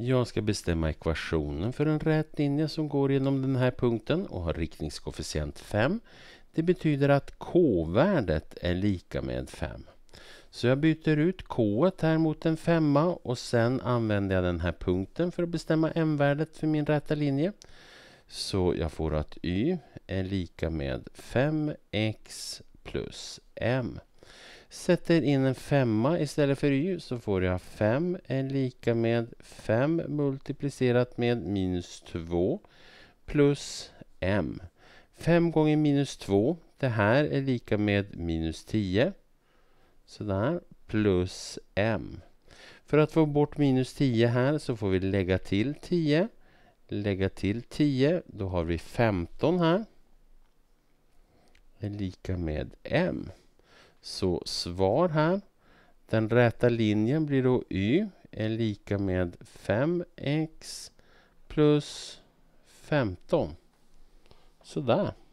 Jag ska bestämma ekvationen för en rät linje som går genom den här punkten och har riktningskoefficient 5. Det betyder att k-värdet är lika med 5. Så jag byter ut k här mot en femma och sen använder jag den här punkten för att bestämma m-värdet för min räta linje. Så jag får att y är lika med 5x plus m. Sätter in en femma istället för y så får jag 5 är lika med 5 multiplicerat med minus 2 plus m. 5 gånger minus 2, det här är lika med minus 10. Sådär, plus m. För att få bort minus 10 här så får vi lägga till 10. Lägga till 10, då har vi 15 här. Är lika med m. Så svar här. Den räta linjen blir då y är lika med 5x plus 15. Sådär.